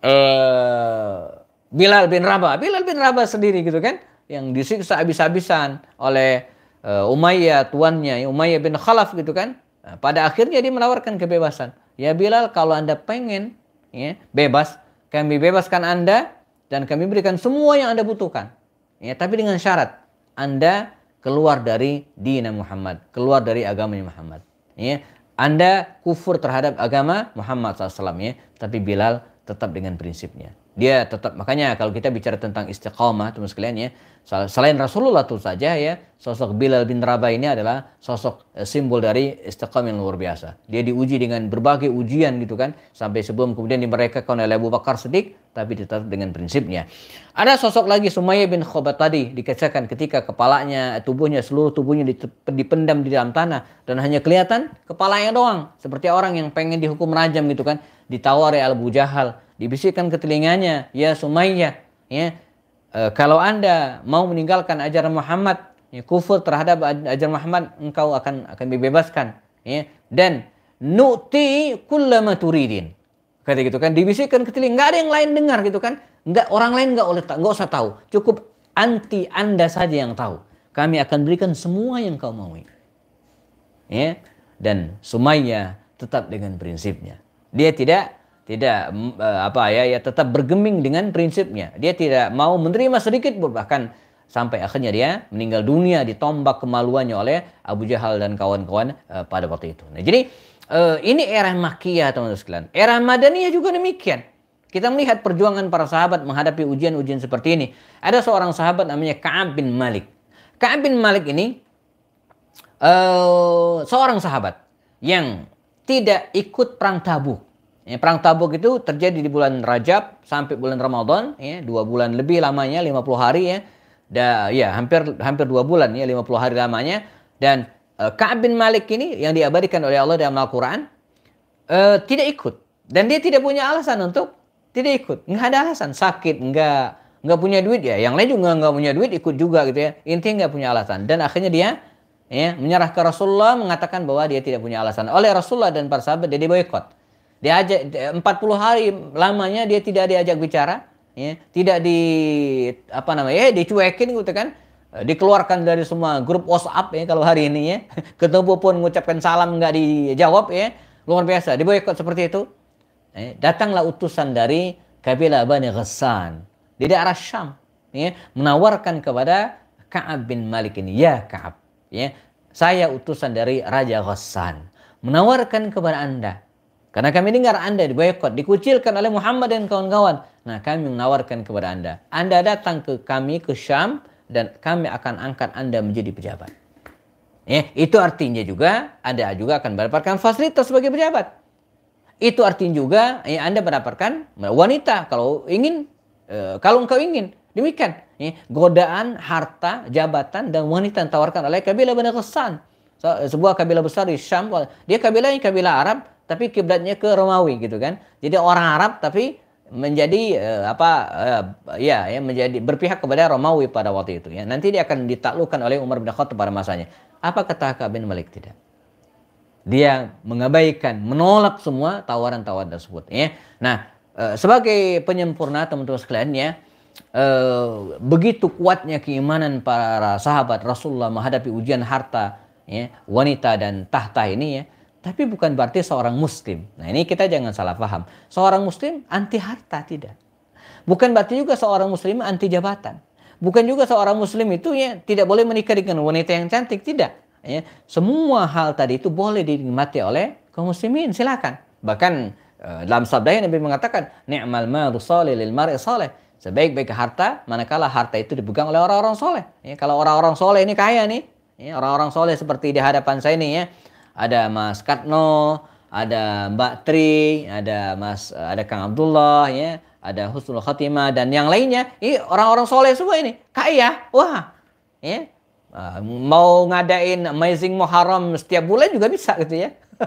A: uh, Bilal bin Rabah, Bilal bin Rabah sendiri gitu kan, yang disiksa habis-habisan oleh uh, Umayyah tuannya Umayyah bin Khalaf gitu kan nah, pada akhirnya dia menawarkan kebebasan ya Bilal kalau anda pengen ya bebas kami bebaskan anda dan kami berikan semua yang anda butuhkan ya tapi dengan syarat anda keluar dari dina Muhammad keluar dari agama Muhammad ya anda kufur terhadap agama Muhammad SAW ya tapi Bilal tetap dengan prinsipnya dia tetap makanya kalau kita bicara tentang istiqamah teman sekalian ya, selain Rasulullah itu saja ya, sosok Bilal bin Rabah ini adalah sosok eh, simbol dari istiqamah yang luar biasa. Dia diuji dengan berbagai ujian gitu kan sampai sebelum kemudian mereka oleh Abu Bakar sedik tapi tetap dengan prinsipnya. Ada sosok lagi Sumayyah bin Khobat tadi dikatakan ketika kepalanya, tubuhnya seluruh tubuhnya dipendam di dalam tanah dan hanya kelihatan kepalanya doang seperti orang yang pengen dihukum rajam gitu kan ditawari Abu Jahal dibisikkan ke telinganya, ya Sumayyah, ya e, kalau Anda mau meninggalkan ajaran Muhammad, ya, kufur terhadap ajaran Muhammad, engkau akan akan dibebaskan, ya. Dan nu'ti kullama turidin. Kata gitu kan, dibisikkan ke telinga, nggak ada yang lain dengar gitu kan. Nggak, orang lain nggak oleh nggak usah tahu, cukup anti Anda saja yang tahu. Kami akan berikan semua yang kau mau. Ya. Dan Sumayyah tetap dengan prinsipnya. Dia tidak tidak uh, apa ya ya tetap bergeming dengan prinsipnya. Dia tidak mau menerima sedikit pun bahkan sampai akhirnya dia meninggal dunia ditombak kemaluannya oleh Abu Jahal dan kawan-kawan uh, pada waktu itu. Nah, jadi uh, ini era makiyah teman-teman sekalian. Era Madaniyah juga demikian. Kita melihat perjuangan para sahabat menghadapi ujian-ujian seperti ini. Ada seorang sahabat namanya Ka'ab bin Malik. Ka'ab bin Malik ini uh, seorang sahabat yang tidak ikut perang Tabuk Ya, perang Tabuk itu terjadi di bulan Rajab sampai bulan Ramadan, ya, dua bulan lebih lamanya, 50 hari ya. Da, ya hampir hampir dua bulan ya, 50 hari lamanya. Dan uh, Ka'ab bin Malik ini yang diabadikan oleh Allah dalam Al-Quran uh, tidak ikut. Dan dia tidak punya alasan untuk tidak ikut. Nggak ada alasan, sakit, nggak nggak punya duit ya. Yang lain juga nggak punya duit ikut juga gitu ya. Intinya nggak punya alasan. Dan akhirnya dia ya, menyerah ke Rasulullah mengatakan bahwa dia tidak punya alasan. Oleh Rasulullah dan para sahabat dia diboykot diajak 40 hari lamanya dia tidak diajak bicara ya tidak di apa namanya ya dicuekin gitu kan eh, dikeluarkan dari semua grup WhatsApp ya kalau hari ini ya (laughs) ketemu pun mengucapkan salam nggak dijawab ya luar biasa diboykot seperti itu eh, datanglah utusan dari kabilah Bani Ghassan di daerah Syam ya menawarkan kepada Ka'ab bin Malik ini ya Ka'ab ya saya utusan dari Raja Ghassan menawarkan kepada Anda karena kami dengar Anda diboykot, dikucilkan oleh Muhammad dan kawan-kawan. Nah, kami menawarkan kepada Anda. Anda datang ke kami ke Syam dan kami akan angkat Anda menjadi pejabat. Ya, itu artinya juga Anda juga akan mendapatkan fasilitas sebagai pejabat. Itu artinya juga ya, Anda mendapatkan wanita kalau ingin e, kalau engkau ingin. Demikian, ya, godaan harta, jabatan dan wanita yang ditawarkan oleh kabilah Bani Ghassan. So, sebuah kabilah besar di Syam. Dia kabilahnya kabilah Arab tapi kiblatnya ke Romawi gitu kan. Jadi orang Arab tapi menjadi uh, apa uh, ya ya menjadi berpihak kepada Romawi pada waktu itu ya. Nanti dia akan ditaklukkan oleh Umar bin Khattab pada masanya. Apa kata Ka'ab bin Malik tidak? Dia mengabaikan, menolak semua tawaran-tawaran tersebut ya. Nah, uh, sebagai penyempurna teman-teman sekalian ya, uh, begitu kuatnya keimanan para sahabat Rasulullah menghadapi ujian harta ya, wanita dan tahta ini ya tapi bukan berarti seorang muslim. Nah, ini kita jangan salah paham. Seorang muslim anti harta tidak. Bukan berarti juga seorang muslim anti jabatan. Bukan juga seorang muslim itu ya tidak boleh menikah dengan wanita yang cantik, tidak. Ya, semua hal tadi itu boleh dinikmati oleh kaum muslimin, silakan. Bahkan eh, dalam sabda yang Nabi mengatakan, "Ni'mal malu salih lil mar'i salih." Sebaik-baik harta manakala harta itu dipegang oleh orang-orang soleh. Ya, kalau orang-orang soleh ini kaya nih, ya, orang-orang soleh seperti di hadapan saya ini ya, ada Mas Katno, ada Mbak Tri, ada Mas ada Kang Abdullah ya, ada Husnul Khatimah dan yang lainnya. Ini orang-orang soleh semua ini. Kaya, wah. Ya. Ah, mau ngadain amazing Muharram setiap bulan juga bisa gitu ya. (laughs)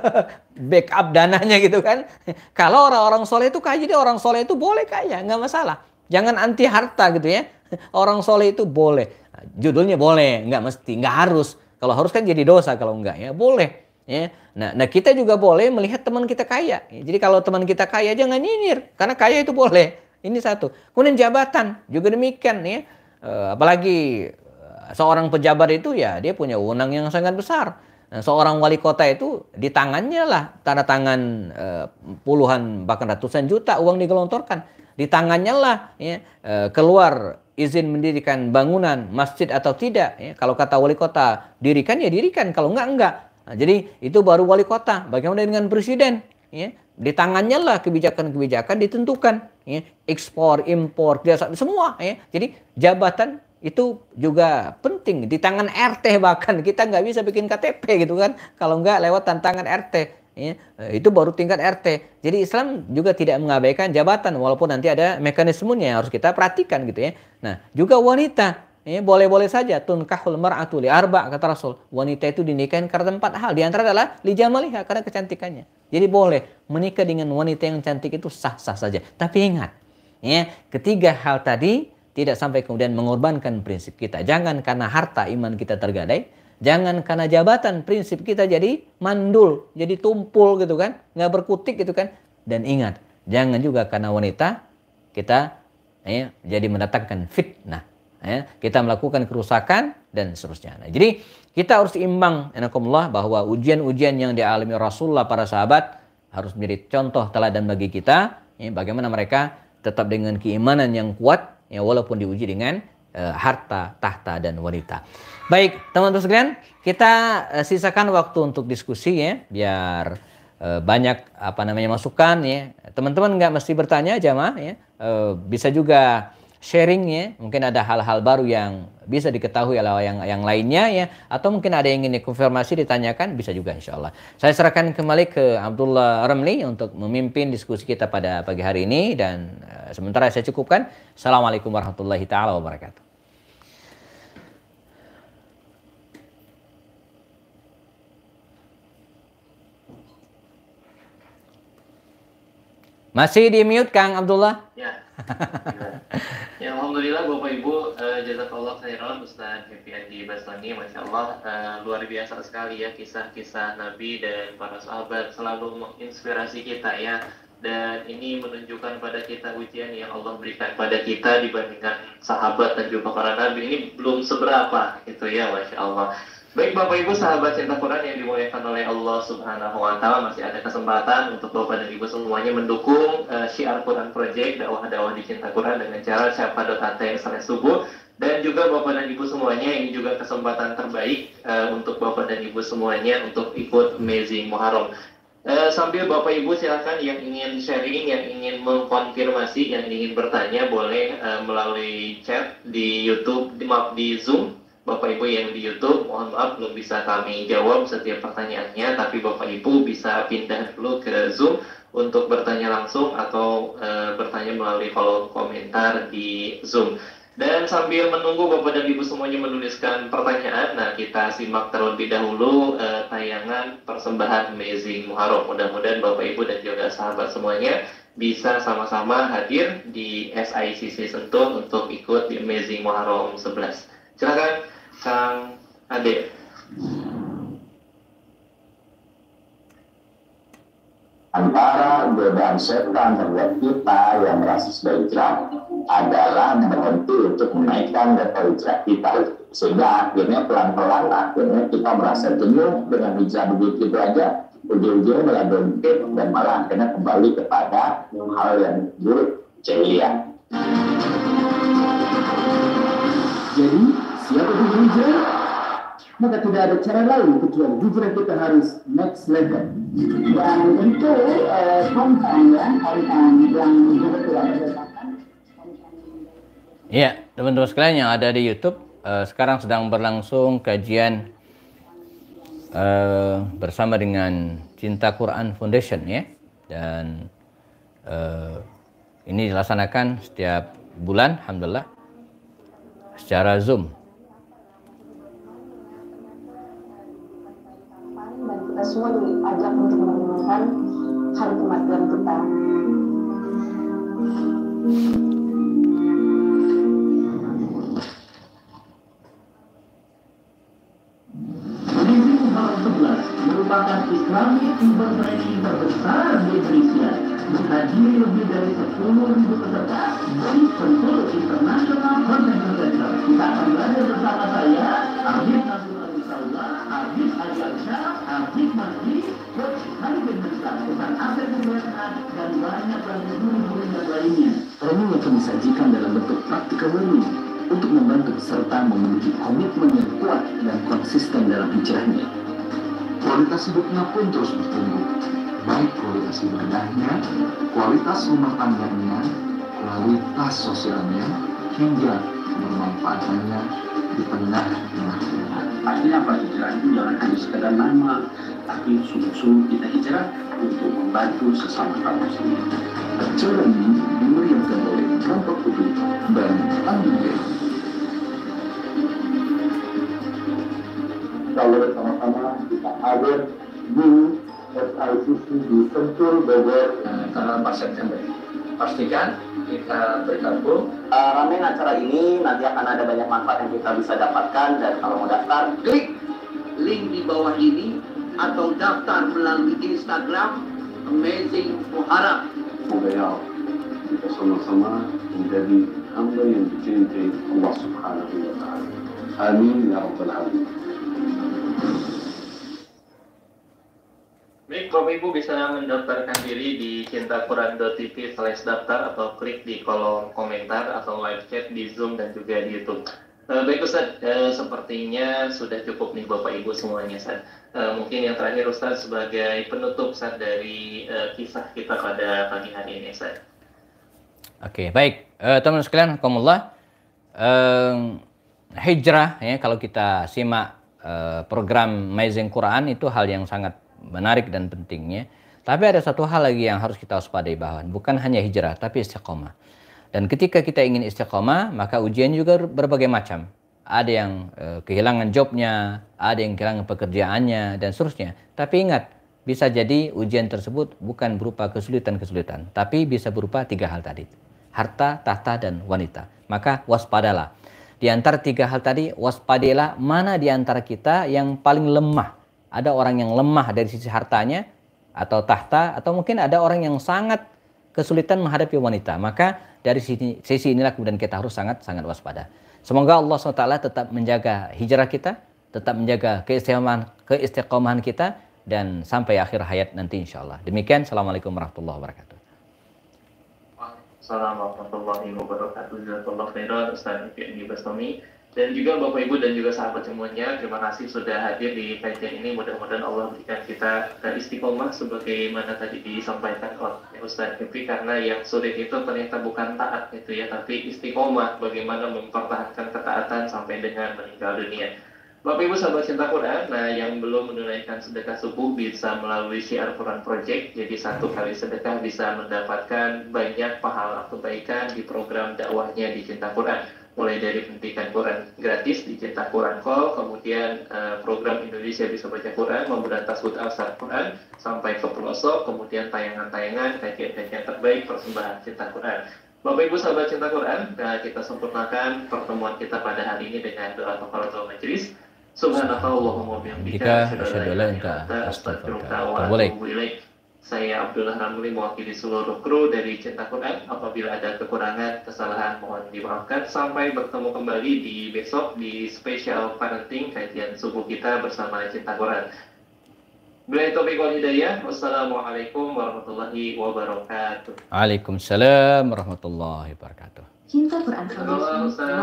A: Backup dananya gitu kan. Kalau orang-orang soleh itu kaya, jadi orang soleh itu boleh kaya, nggak masalah. Jangan anti harta gitu ya. (laughs) Orang soleh itu boleh. Judulnya boleh, nggak mesti, nggak harus. Kalau harus kan jadi dosa kalau enggak ya. Boleh. Ya. Nah, nah kita juga boleh melihat teman kita kaya. Ya, jadi kalau teman kita kaya jangan nyinyir karena kaya itu boleh. Ini satu. Kemudian jabatan juga demikian ya. Eh, apalagi eh, seorang pejabat itu ya dia punya wewenang yang sangat besar. Nah, seorang wali kota itu di tangannya lah tanda tangan eh, puluhan bahkan ratusan juta uang digelontorkan. Di tangannya lah ya, eh, keluar izin mendirikan bangunan masjid atau tidak. Ya. Kalau kata wali kota dirikan ya dirikan, kalau enggak enggak. Nah, jadi itu baru wali kota. Bagaimana dengan presiden? Ya, di tangannya lah kebijakan-kebijakan ditentukan. Ya, ekspor, impor, biasa semua. Ya. Jadi jabatan itu juga penting di tangan RT bahkan kita nggak bisa bikin KTP gitu kan kalau nggak lewat tantangan RT ya, itu baru tingkat RT jadi Islam juga tidak mengabaikan jabatan walaupun nanti ada mekanismenya yang harus kita perhatikan gitu ya nah juga wanita ini boleh-boleh saja tunkahul mar'atu li arba kata Rasul. Wanita itu dinikahin karena empat hal. Di antara adalah li jamaliha karena kecantikannya. Jadi boleh menikah dengan wanita yang cantik itu sah-sah saja. Tapi ingat, ya, ketiga hal tadi tidak sampai kemudian mengorbankan prinsip kita. Jangan karena harta iman kita tergadai, jangan karena jabatan prinsip kita jadi mandul, jadi tumpul gitu kan, nggak berkutik gitu kan. Dan ingat, jangan juga karena wanita kita ya, jadi mendatangkan fitnah ya, kita melakukan kerusakan dan seterusnya. Nah, jadi kita harus imbang enakumullah bahwa ujian-ujian yang dialami Rasulullah para sahabat harus menjadi contoh teladan bagi kita ya, bagaimana mereka tetap dengan keimanan yang kuat ya walaupun diuji dengan uh, harta, tahta dan wanita. Baik, teman-teman sekalian, kita uh, sisakan waktu untuk diskusi ya biar e, banyak apa namanya masukan ya. Teman-teman nggak mesti bertanya aja mah ya. bisa juga sharingnya. Mungkin ada hal-hal baru yang bisa diketahui oleh yang yang lainnya ya. Atau mungkin ada yang ingin dikonfirmasi ditanyakan bisa juga insya Allah. Saya serahkan kembali ke Abdullah Ramli untuk memimpin diskusi kita pada pagi hari ini dan uh, sementara saya cukupkan. Assalamualaikum warahmatullahi taala wabarakatuh. Masih di mute Kang Abdullah? Ya
B: ya alhamdulillah bapak ibu uh, jazakallah khairan Ustaz Happy Adi Baslani masya Allah uh, luar biasa sekali ya kisah-kisah Nabi dan para sahabat selalu menginspirasi kita ya dan ini menunjukkan pada kita ujian yang Allah berikan pada kita dibandingkan sahabat dan juga para nabi ini belum seberapa itu ya masya Allah Baik Bapak Ibu sahabat Cinta Quran yang dimuliakan oleh Allah Subhanahu wa taala masih ada kesempatan untuk Bapak dan Ibu semuanya mendukung uh, Syiar Quran Project dakwah-dakwah di cinta Quran dengan cara siapa yang syafa.htm subuh dan juga Bapak dan Ibu semuanya ini juga kesempatan terbaik uh, untuk Bapak dan Ibu semuanya untuk ikut Amazing Muharram. Uh, sambil Bapak Ibu silakan yang ingin sharing, yang ingin mengkonfirmasi, yang ingin bertanya boleh uh, melalui chat di YouTube, di, maaf di Zoom Bapak Ibu yang di YouTube, mohon maaf belum bisa kami jawab setiap pertanyaannya, tapi Bapak Ibu bisa pindah dulu ke Zoom untuk bertanya langsung atau e, bertanya melalui kolom komentar di Zoom. Dan sambil menunggu Bapak dan Ibu semuanya menuliskan pertanyaan, nah kita simak terlebih dahulu e, tayangan persembahan Amazing Muharram. Mudah-mudahan Bapak Ibu dan juga sahabat semuanya bisa sama-sama hadir di SICC Sentul untuk ikut di Amazing Muharram 11. Silakan. Kang Ade. Antara godaan setan terhadap kita yang merasa sudah hijrah adalah berhenti untuk menaikkan level hijrah kita. Sehingga akhirnya pelan-pelan akhirnya kita merasa jenuh dengan hijrah begitu aja ujung-ujungnya malah berhenti dan malah akhirnya kembali kepada hal yang buruk jahiliyah. Jadi Siapa diri hijrah? Maka tidak ada cara lain kecuali hijrah kita harus next level. Dan untuk eh, uh, pembahasan ya, kaitan yang tidak
A: berdasarkan. Iya, teman-teman sekalian yang ada di YouTube, uh, sekarang sedang berlangsung kajian uh, bersama dengan Cinta Quran Foundation ya. Dan uh, ini dilaksanakan setiap bulan, alhamdulillah, secara Zoom.
B: kita semua diajak untuk merenungkan hari kematian kita. merupakan Islamic Event Training terbesar di Indonesia menghadiri lebih dari 10.000 peserta dari seluruh internasional convention negara Kita akan belajar bersama saya, Amir Nasrullah secara aktif mandiri coach aset dan banyak lainnya. Training disajikan dalam bentuk praktikal learning untuk membantu peserta memiliki komitmen yang kuat dan konsisten dalam hijrahnya. Kualitas hidupnya pun terus bertumbuh, baik kualitas ibadahnya, kualitas rumah tangganya, kualitas sosialnya, hingga bermanfaatannya di tengah tengahnya Artinya apa? Hijrah itu jangan hanya sekedar nama, tapi sungguh-sungguh kita hijrah untuk membantu sesama kaum muslimin. Acara ini dimeriahkan oleh Kampak dan Amin Kalau sama sama kita hadir di SICC di Sentul Bogor. Eh, tanggal 4 September. Pastikan kita bergabung. Uh, eh, ramen acara ini nanti akan ada banyak manfaat yang kita bisa dapatkan dan kalau mau daftar klik link di bawah ini atau daftar melalui Instagram Amazing Muharap.
A: Semoga ya kita sama-sama menjadi hamba yang dicintai Allah Subhanahu wa taala.
B: Amin ya rabbal alamin. Baik, Bapak Ibu bisa mendaftarkan diri di cintaquran.tv slash daftar atau klik di kolom komentar atau live chat di Zoom dan juga di YouTube. Uh, baik Ustaz, uh, sepertinya sudah cukup nih Bapak Ibu semuanya Ustaz. Uh, mungkin yang terakhir Ustaz sebagai penutup Ustaz dari uh, kisah kita pada pagi hari ini Ustaz.
A: Oke, okay, baik. Uh, teman-teman sekalian, Alhamdulillah. Uh, hijrah, ya, kalau kita simak uh, program Amazing Quran itu hal yang sangat menarik dan pentingnya. Tapi ada satu hal lagi yang harus kita waspadai bahwa bukan hanya hijrah tapi istiqomah. Dan ketika kita ingin istiqomah, maka ujian juga berbagai macam. Ada yang e, kehilangan jobnya, ada yang kehilangan pekerjaannya dan seterusnya. Tapi ingat, bisa jadi ujian tersebut bukan berupa kesulitan-kesulitan, tapi bisa berupa tiga hal tadi. Harta, tahta, dan wanita. Maka waspadalah. Di antara tiga hal tadi, waspadalah mana di antara kita yang paling lemah ada orang yang lemah dari sisi hartanya atau tahta atau mungkin ada orang yang sangat kesulitan menghadapi wanita. Maka dari sisi, sisi inilah kemudian kita harus sangat-sangat waspada. Semoga Allah SWT tetap menjaga hijrah kita, tetap menjaga keistiqomahan, keistiqomahan kita, dan sampai akhir hayat nanti insya Allah. Demikian, Assalamualaikum warahmatullahi wabarakatuh.
B: Assalamualaikum warahmatullahi wabarakatuh. Jazakallah khairan Ustaz Ibu dan juga Bapak Ibu dan juga sahabat semuanya, terima kasih sudah hadir di kajian ini. Mudah-mudahan Allah berikan kita istiqomah sebagaimana tadi disampaikan oleh Ustaz Kepi karena yang sulit itu ternyata bukan taat itu ya, tapi istiqomah bagaimana mempertahankan ketaatan sampai dengan meninggal dunia. Bapak Ibu sahabat cinta Quran, nah yang belum menunaikan sedekah subuh bisa melalui siar Quran Project. Jadi satu kali sedekah bisa mendapatkan banyak pahala kebaikan di program dakwahnya di Cinta Quran mulai dari pendidikan Quran gratis di Cinta Quran Call, kemudian uh, program Indonesia Bisa Baca Quran, memberantas hut al Quran, sampai ke pelosok, kemudian tayangan-tayangan, kajian-kajian terbaik persembahan Cinta Quran. Bapak Ibu sahabat Cinta Quran, nah kita sempurnakan pertemuan kita pada hari ini dengan doa kafaratul Majlis. Subhanakallahumma wa bihamdika asyhadu an la ilaha illa anta astaghfiruka wa atubu saya Abdullah Ramli mewakili seluruh kru dari Cinta Quran. Apabila ada kekurangan, kesalahan mohon dimaafkan. Sampai bertemu kembali di besok di special parenting kajian subuh kita bersama Cinta Quran. Bila itu wal hidayah. Wassalamualaikum warahmatullahi wabarakatuh.
A: Waalaikumsalam warahmatullahi wabarakatuh. Cinta Quran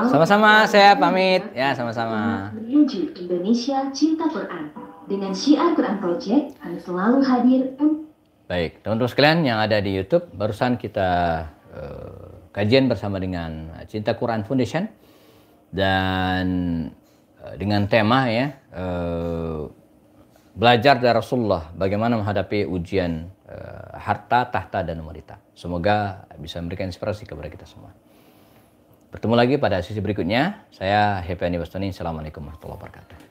A: Sama-sama saya pamit ya sama-sama.
B: Menuju Indonesia Cinta Quran dengan Syiar Quran Project kami selalu hadir untuk.
A: Baik, teman-teman sekalian yang ada di YouTube, barusan kita uh, kajian bersama dengan Cinta Quran Foundation dan uh, dengan tema ya uh, belajar dari Rasulullah bagaimana menghadapi ujian uh, harta, tahta dan wanita. Semoga bisa memberikan inspirasi kepada kita semua. Bertemu lagi pada sesi berikutnya. Saya Happy Ani Assalamualaikum warahmatullahi wabarakatuh.